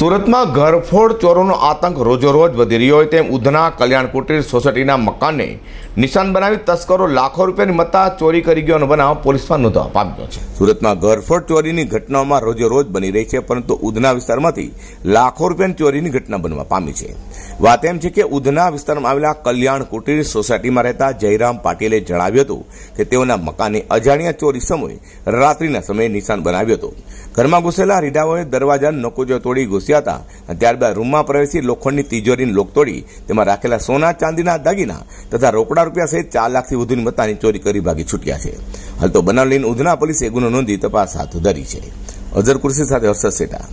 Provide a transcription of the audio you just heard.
સુરતમાં ઘરફોડ ચોરોનો આતંક રોજોરોજ વધી રહ્યો હોય તેમ ઉધના કલ્યાણ કુટીર સોસાયટીના મકાનને નિશાન બનાવી તસ્કરો લાખો રૂપિયાની મત્તા ચોરી કરી ગયો બનાવ પોલીસમાં નોંધવા પામ્યો છે સુરતમાં ઘરફોડ ચોરીની ઘટનાઓમાં રોજોરોજ બની રહી છે પરંતુ ઉધના વિસ્તારમાંથી લાખો રૂપિયાની ચોરીની ઘટના બનવા પામી છે વાત એમ છે કે ઉધના વિસ્તારમાં આવેલા કલ્યાણ કુટીર સોસાયટીમાં રહેતા જયરામ પાટીલે જણાવ્યું હતું કે તેઓના મકાને અજાણ્યા ચોરી સમયે રાત્રિના સમયે નિશાન બનાવ્યો હતો ઘરમાં ઘૂસેલા રીડાઓએ દરવાજાનો નકોજો તોડી ઘૂસી ઘૂસ્યા હતા ત્યારબાદ રૂમમાં પ્રવેશી લોખંડની તિજોરીને લોક તોડી તેમાં રાખેલા સોના ચાંદીના દાગીના તથા રોકડા રૂપિયા સહિત ચાર લાખથી વધુની મત્તાની ચોરી કરી ભાગી છૂટ્યા છે હાલ તો બનાવ લઈને ઉધના પોલીસે ગુનો નોંધી તપાસ હાથ ધરી છે અઝર કુર્સી સાથે હર્ષદ સેટા